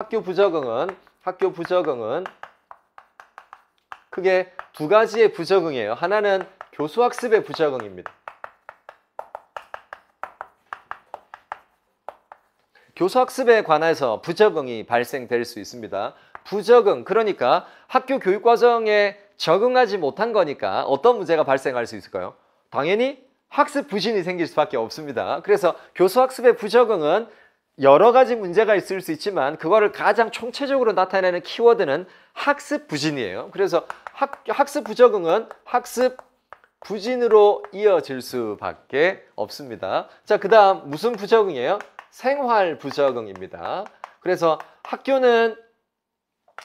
학교 부적응은 학교 부적응은 크게 두 가지의 부적응이에요. 하나는 교수 학습의 부적응입니다. 교수 학습에 관해서 부적응이 발생될 수 있습니다. 부적응 그러니까 학교 교육 과정에 적응하지 못한 거니까 어떤 문제가 발생할 수 있을까요? 당연히 학습 부진이 생길 수밖에 없습니다. 그래서 교수 학습의 부적응은 여러 가지 문제가 있을 수 있지만 그거를 가장 총체적으로 나타내는 키워드는 학습 부진이에요. 그래서 학, 학습 부적응은 학습 부진으로 이어질 수밖에 없습니다. 자, 그 다음 무슨 부적응이에요? 생활 부적응입니다. 그래서 학교는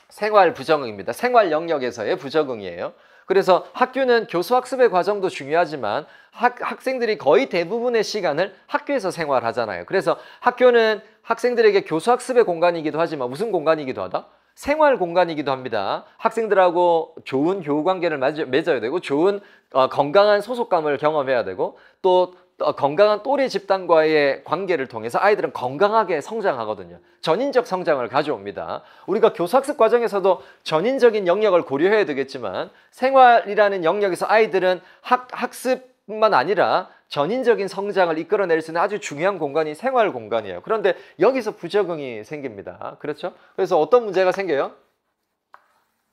생활 부적응입니다. 생활 영역에서의 부적응이에요. 그래서 학교는 교수 학습의 과정도 중요하지만 학, 학생들이 거의 대부분의 시간을 학교에서 생활하잖아요. 그래서 학교는 학생들에게 교수 학습의 공간이기도 하지만 무슨 공간이기도 하다? 생활 공간이기도 합니다. 학생들하고 좋은 교우 관계를 맺어야 되고 좋은 어, 건강한 소속감을 경험해야 되고 또 어, 건강한 또래 집단과의 관계를 통해서 아이들은 건강하게 성장하거든요. 전인적 성장을 가져옵니다. 우리가 교수학습 과정에서도 전인적인 영역을 고려해야 되겠지만 생활이라는 영역에서 아이들은 학, 학습뿐만 아니라 전인적인 성장을 이끌어낼 수 있는 아주 중요한 공간이 생활 공간이에요. 그런데 여기서 부적응이 생깁니다. 그렇죠? 그래서 어떤 문제가 생겨요?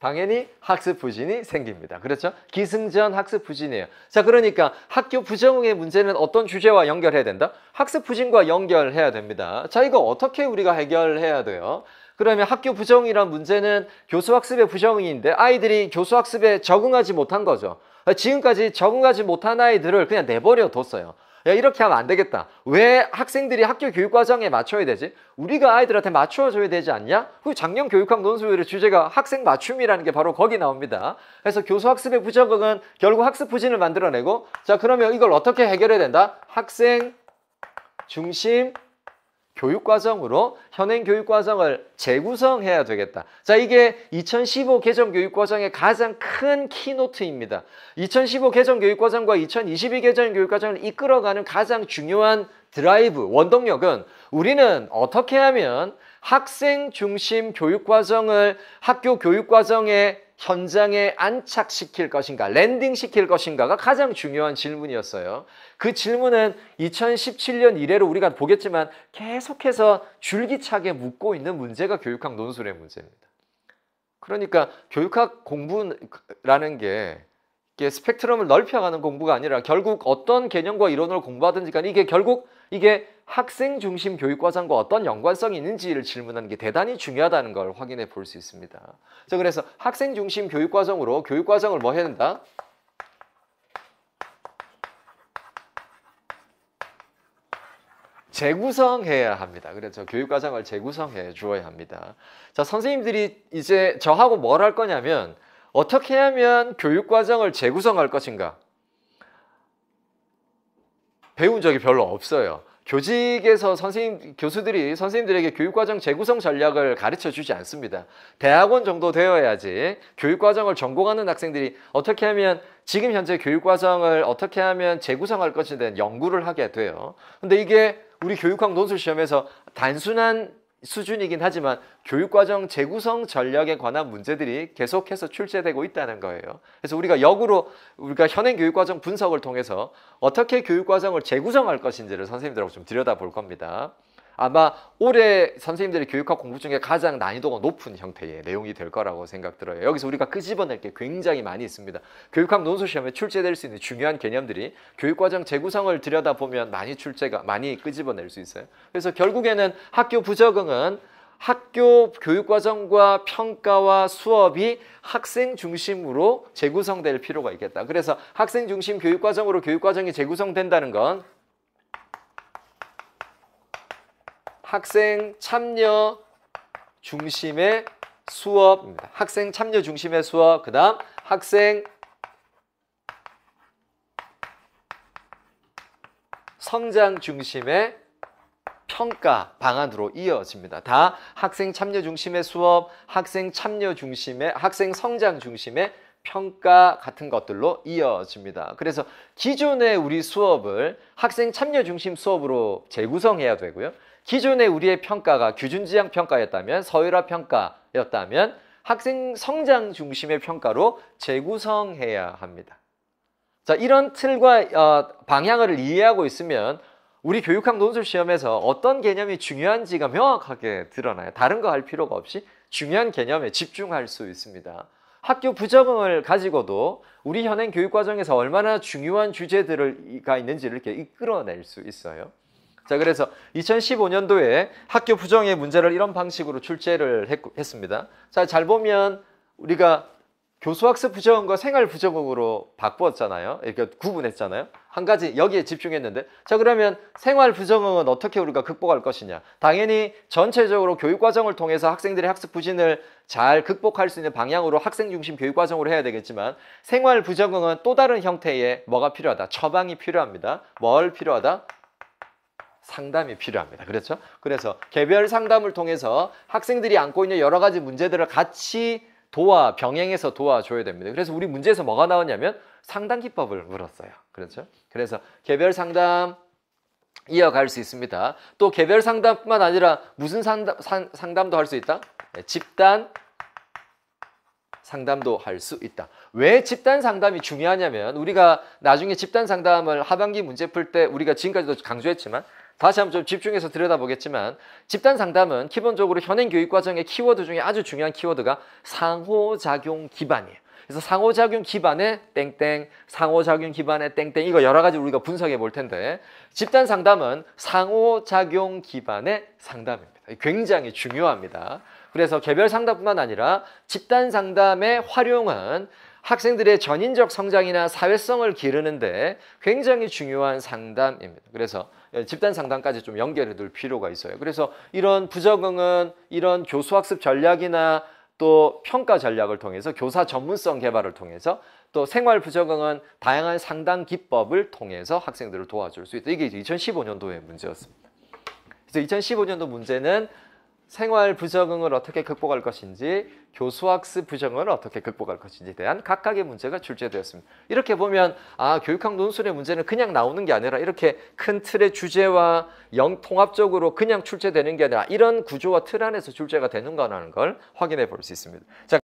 당연히 학습 부진이 생깁니다. 그렇죠? 기승전 학습 부진이에요. 자, 그러니까 학교 부정의 문제는 어떤 주제와 연결해야 된다? 학습 부진과 연결해야 됩니다. 자, 이거 어떻게 우리가 해결해야 돼요? 그러면 학교 부정이란 문제는 교수 학습의 부정인데 아이들이 교수 학습에 적응하지 못한 거죠. 지금까지 적응하지 못한 아이들을 그냥 내버려 뒀어요. 야 이렇게 하면 안 되겠다. 왜 학생들이 학교 교육 과정에 맞춰야 되지? 우리가 아이들한테 맞춰줘야 되지 않냐? 그 작년 교육학 논술의 주제가 학생 맞춤이라는 게 바로 거기 나옵니다. 그래서 교수 학습의 부적응은 결국 학습 부진을 만들어내고 자 그러면 이걸 어떻게 해결해야 된다? 학생 중심 교육과정으로 현행 교육과정을 재구성해야 되겠다. 자, 이게 2015 개정 교육과정의 가장 큰 키노트입니다. 2015 개정 교육과정과 2022 개정 교육과정을 이끌어가는 가장 중요한 드라이브, 원동력은 우리는 어떻게 하면 학생 중심 교육과정을 학교 교육과정에 현장에 안착시킬 것인가, 랜딩시킬 것인가가 가장 중요한 질문이었어요. 그 질문은 2017년 이래로 우리가 보겠지만 계속해서 줄기차게 묻고 있는 문제가 교육학 논술의 문제입니다. 그러니까 교육학 공부라는 게 스펙트럼을 넓혀가는 공부가 아니라 결국 어떤 개념과 이론을 공부하든지 간에 이게 결국 이게 학생 중심 교육과정과 어떤 연관성이 있는지를 질문하는 게 대단히 중요하다는 걸 확인해 볼 수 있습니다. 자, 그래서 학생 중심 교육과정으로 교육과정을 뭐 해야 된다? 재구성해야 합니다. 그래서 교육과정을 재구성해 주어야 합니다. 자, 선생님들이 이제 저하고 뭘 할 거냐면 어떻게 하면 교육과정을 재구성할 것인가? 배운 적이 별로 없어요. 교직에서 선생님, 교수들이 선생님들에게 교육과정 재구성 전략을 가르쳐 주지 않습니다. 대학원 정도 되어야지 교육과정을 전공하는 학생들이 어떻게 하면 지금 현재 교육과정을 어떻게 하면 재구성할 것인데 연구를 하게 돼요. 근데 이게 우리 교육학 논술 시험에서 단순한 수준이긴 하지만 교육과정 재구성 전략에 관한 문제들이 계속해서 출제되고 있다는 거예요. 그래서 우리가 역으로 우리가 현행 교육과정 분석을 통해서 어떻게 교육과정을 재구성할 것인지를 선생님들하고 좀 들여다볼 겁니다. 아마 올해 선생님들이 교육학 공부 중에 가장 난이도가 높은 형태의 내용이 될 거라고 생각 들어요. 여기서 우리가 끄집어낼 게 굉장히 많이 있습니다. 교육학 논술 시험에 출제될 수 있는 중요한 개념들이 교육과정 재구성을 들여다보면 많이 출제가 많이 끄집어낼 수 있어요. 그래서 결국에는 학교 부적응은 학교 교육과정과 평가와 수업이 학생 중심으로 재구성될 필요가 있겠다. 그래서 학생 중심 교육과정으로 교육과정이 재구성된다는 건 학생 참여 중심의 수업입니다. 학생 참여 중심의 수업, 그 다음 학생 성장 중심의 평가 방안으로 이어집니다. 다 학생 참여 중심의 수업, 학생 참여 중심의 학생 성장 중심의 평가 같은 것들로 이어집니다. 그래서 기존의 우리 수업을 학생 참여 중심 수업으로 재구성해야 되고요. 기존의 우리의 평가가 규준지향 평가였다면 서열화 평가였다면 학생 성장 중심의 평가로 재구성해야 합니다. 자, 이런 틀과 어, 방향을 이해하고 있으면 우리 교육학 논술 시험에서 어떤 개념이 중요한지가 명확하게 드러나요. 다른 거 할 필요가 없이 중요한 개념에 집중할 수 있습니다. 학교 부적응을 가지고도 우리 현행 교육 과정에서 얼마나 중요한 주제들이 을 있는지를 이렇게 이끌어낼 수 있어요. 자 그래서 2015년도에 학교 부정의 문제를 이런 방식으로 출제를 했, 했습니다. 자 잘 보면 우리가 교수학습 부정과 생활 부정으로 바꾸었잖아요. 이렇게 그러니까 구분했잖아요. 한 가지 여기에 집중했는데 자 그러면 생활 부정은 어떻게 우리가 극복할 것이냐 당연히 전체적으로 교육과정을 통해서 학생들의 학습 부진을 잘 극복할 수 있는 방향으로 학생 중심 교육과정으로 해야 되겠지만 생활 부정은 또 다른 형태의 뭐가 필요하다 처방이 필요합니다 뭘 필요하다 상담이 필요합니다. 그렇죠? 그래서 개별 상담을 통해서 학생들이 안고 있는 여러 가지 문제들을 같이 도와 병행해서 도와줘야 됩니다. 그래서 우리 문제에서 뭐가 나왔냐면 상담 기법을 물었어요. 그렇죠? 그래서 개별 상담 이어갈 수 있습니다. 또 개별 상담뿐만 아니라 무슨 상담, 상담도 할 수 있다? 네, 집단 상담도 할 수 있다. 왜 집단 상담이 중요하냐면 우리가 나중에 집단 상담을 하반기 문제 풀 때 우리가 지금까지도 강조했지만 다시 한번 좀 집중해서 들여다보겠지만 집단 상담은 기본적으로 현행 교육 과정의 키워드 중에 아주 중요한 키워드가 상호작용 기반이에요. 그래서 상호작용 기반의 땡땡, 상호작용 기반의 땡땡 이거 여러 가지 우리가 분석해 볼 텐데 집단 상담은 상호작용 기반의 상담입니다. 굉장히 중요합니다. 그래서 개별 상담뿐만 아니라 집단 상담의 활용은 학생들의 전인적 성장이나 사회성을 기르는데 굉장히 중요한 상담입니다. 그래서 예, 집단 상담까지 좀 연결해 둘 필요가 있어요. 그래서 이런 부적응은 이런 교수 학습 전략이나 또 평가 전략을 통해서 교사 전문성 개발을 통해서 또 생활 부적응은 다양한 상담 기법을 통해서 학생들을 도와줄 수 있다. 이게 2015년도의 문제였습니다. 그래서 2015년도 문제는 생활 부적응을 어떻게 극복할 것인지, 교수학습 부적응을 어떻게 극복할 것인지에 대한 각각의 문제가 출제되었습니다. 이렇게 보면 아 교육학 논술의 문제는 그냥 나오는 게 아니라 이렇게 큰 틀의 주제와 영 통합적으로 그냥 출제되는 게 아니라 이런 구조와 틀 안에서 출제가 되는거라는걸 확인해 볼 수 있습니다. 자.